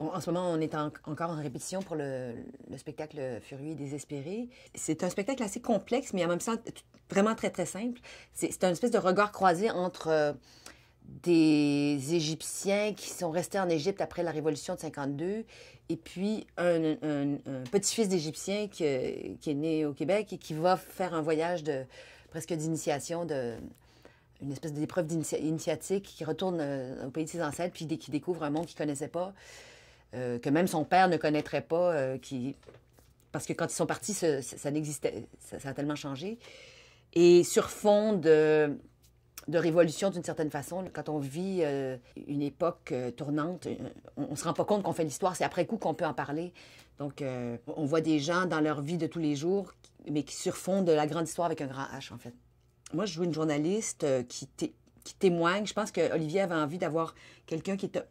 en ce moment, on est encore en répétition pour le, spectacle Furieux et désespéré. C'est un spectacle assez complexe, mais en même temps vraiment très très simple. C'est un espèce de regard croisé entre euh, des Égyptiens qui sont restés en Égypte après la révolution de 52 et puis un, petit-fils d'Égyptien euh, qui, est né au Québec et qui va faire un voyage de presque d'initiation de une espèce d'épreuve initiatique qui retourne euh, au pays de ses ancêtres puis qui découvre un monde qu'il connaissait pas. Euh, que même son père ne connaîtrait pas, euh, qui... parce que quand ils sont partis, ça, n'existait, ça, a tellement changé. Et sur fond de, de révolution d'une certaine façon, quand on vit euh, une époque tournante, on, ne se rend pas compte qu'on fait l'histoire, c'est après coup qu'on peut en parler. Donc on voit des gens dans leur vie de tous les jours, mais qui sur fond de la grande histoire avec un grand H en fait. Moi, je joue une journaliste qui, qui témoigne. Je pense que Olivier avait envie d'avoir quelqu'un qui était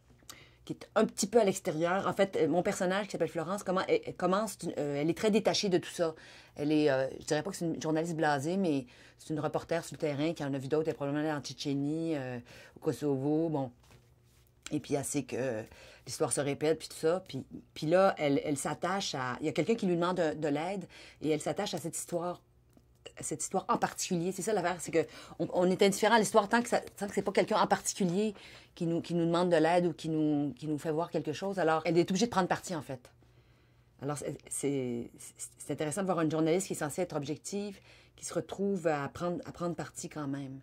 qui est un petit peu à l'extérieur. En fait, euh, mon personnage qui s'appelle Florence, comment elle, euh, euh, commence, elle est très détachée de tout ça. Elle est, je dirais pas que c'est une journaliste blasée, mais c'est une reporter sur le terrain qui en a vu d'autres. Elle est probablement allée en Tchétchénie, au Kosovo, bon. Et puis elle sait que l'histoire se répète, puis tout ça. Puis, là, elle, s'attache à... Il y a quelqu'un qui lui demande de l'aide, et elle s'attache à cette histoire cette histoire en particulier. C'est ça l'affaire, c'est qu'on on est indifférent à l'histoire tant que, ce n'est pas quelqu'un en particulier qui nous, demande de l'aide ou qui nous, fait voir quelque chose. Alors, elle est obligée de prendre parti, en fait. Alors, c'est intéressant de voir une journaliste qui est censée être objective, qui se retrouve à prendre parti quand même.